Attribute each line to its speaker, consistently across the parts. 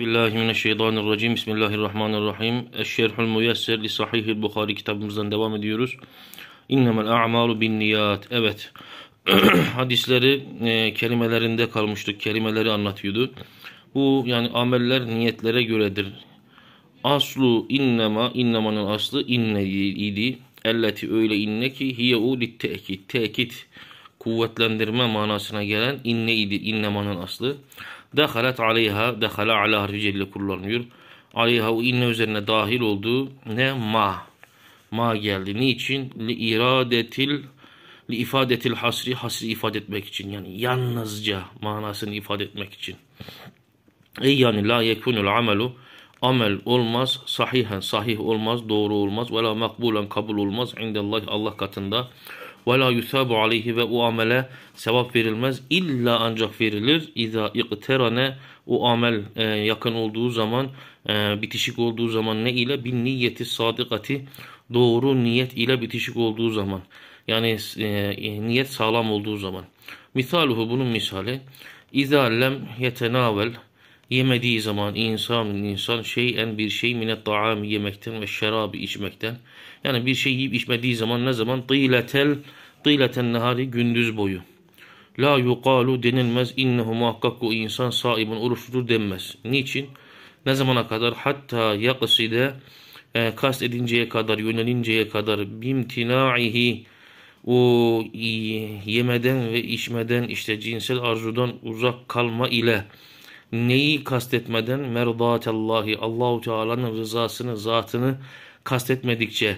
Speaker 1: Bismillahirrahmanirrahim. Bismillahirrahmanirrahim. Eşşerhul müyesser li sahih Bukhari kitabımızdan devam ediyoruz. İnnemel a'malu bin niyat. Evet. Hadisleri e, kelimelerinde kalmıştık. Kelimeleri anlatıyordu. Bu yani ameller niyetlere göredir. Aslu innema innemanın aslı inne idi. Elleti öyle inne ki hiye u lit tekit. Tekit kuvvetlendirme manasına gelen inne idi innemanın aslı. Dehalet aleyha, dehala ala harfi celle kullanılıyor. Aleyha o inne üzerine dahil olduğu ne? Ma. Ma geldi. Niçin? Li iradetil li ifadetil hasri, hasri ifade etmek için. Yani yalnızca manasını ifade etmek için. Ey yani la yekunul amelu amel olmaz, sahihen sahih olmaz, doğru olmaz, ve la makbulen kabul olmaz, indellahi Allah katında ve la yusabu aleyhi ve o amele sevap verilmez. İlla ancak verilir. İza ikterane o amel e, yakın olduğu zaman e, bitişik olduğu zaman ne ile bin niyeti sadıkati doğru niyet ile bitişik olduğu zaman. Yani e, e, niyet sağlam olduğu zaman. Misaluhu bunun misali. İza lem yetenavel Yemediği zaman insan insan şeyen bir şey minet taami yemekten ve şarabı içmekten. Yani bir şey yiyip içmediği zaman ne zaman? Tıletel, tıleten nehari gündüz boyu. La yuqalu denilmez innehu muhakkak o insan saibun oruçludur denmez. Niçin? Ne zamana kadar? Hatta yakıside e, kast edinceye kadar, yönelinceye kadar bimtinaihi o yemeden ve içmeden işte cinsel arzudan uzak kalma ile neyi kastetmeden merdatallahi Allahu Teala'nın rızasını zatını kastetmedikçe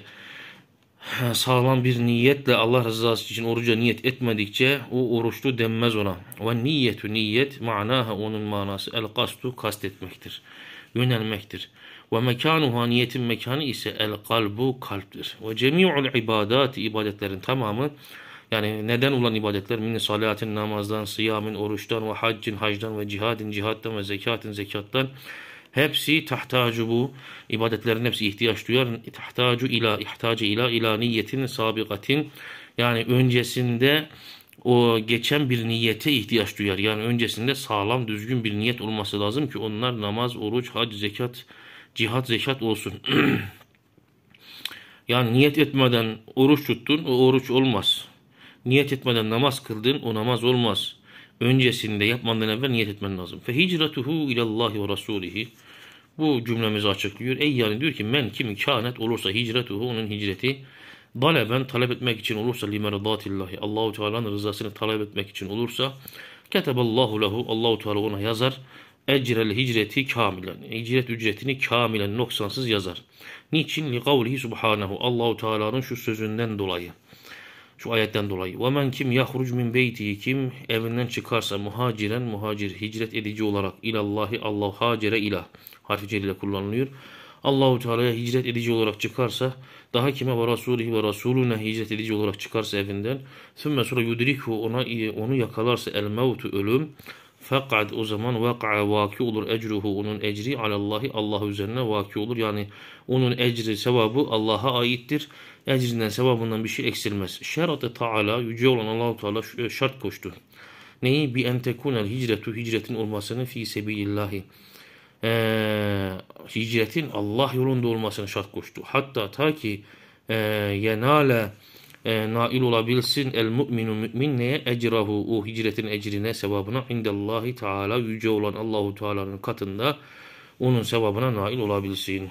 Speaker 1: sağlam bir niyetle Allah rızası için oruca niyet etmedikçe o oruçlu denmez ona. Ve niyetu niyet manaha onun manası el kastu kastetmektir. Yönelmektir. Ve mekanuha niyetin mekanı ise el kalbu kalptir. Ve cemi'ul ibadat ibadetlerin tamamı yani neden olan ibadetler? Min salatin namazdan, siyamin oruçtan ve haccin hacdan ve cihadin cihattan ve zekatin zekattan. Hepsi tahtacu bu. ibadetlerin hepsi ihtiyaç duyar. Tahtacu ila, ihtacı ila, ila niyetin sabikatin. Yani öncesinde o geçen bir niyete ihtiyaç duyar. Yani öncesinde sağlam, düzgün bir niyet olması lazım ki onlar namaz, oruç, hac, zekat, cihat, zekat olsun. yani niyet etmeden oruç tuttun, o oruç olmaz. Niyet etmeden namaz kıldığın o namaz olmaz. Öncesinde yapmandan evvel niyet etmen lazım. Fe hicretuhu ilallahi ve rasulihi. Bu cümlemizi açıklıyor. Ey yani diyor ki men kim kânet olursa hicretuhu onun hicreti daleben talep etmek için olursa limeradatillahi Allahu Teala'nın rızasını talep etmek için olursa keteballahu lehu Allahu Teala ona yazar ecrel hicreti kamilen hicret ücretini kamilen noksansız yazar. Niçin? Li kavlihi subhanahu Allahu Teala'nın şu sözünden dolayı. Şu ayetten dolayı. وَمَنْ kim yahruc min beytihi kim evinden çıkarsa muhaciren muhacir hicret edici olarak ilallahi Allah hacere ilah harfi celile kullanılıyor. Allahu Teala'ya hicret edici olarak çıkarsa daha kime ve Resulihi ve Resulüne hicret edici olarak çıkarsa evinden sümme sonra yudrikhu ona onu yakalarsa el mevtu ölüm fakat o zaman vaka vaki olur ecruhu onun ecri alallahi Allah üzerine vaki olur. Yani onun ecri sevabı Allah'a aittir. Ecrinden sevabından bir şey eksilmez. Şerat-ı Teala yüce olan Allahu Teala e, şart koştu. Neyi? Bi entekunel hicretu hicretin olmasını fi sebilillahi. Ee, hicretin Allah yolunda olmasını şart koştu. Hatta ta ki e, yenale e, nail olabilsin. El mu'minu mü'min neye? Ecrahu o hicretin ecrine sevabına indellahi teala yüce olan Allahu Teala'nın katında onun sevabına nail olabilsin.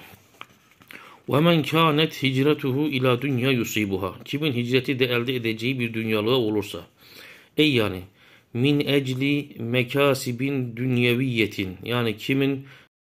Speaker 1: Ve men kânet hicretuhu ila dünya yusibuha. Kimin hicreti de elde edeceği bir dünyalığa olursa. Ey yani min ecli mekasibin dünyeviyetin. Yani kimin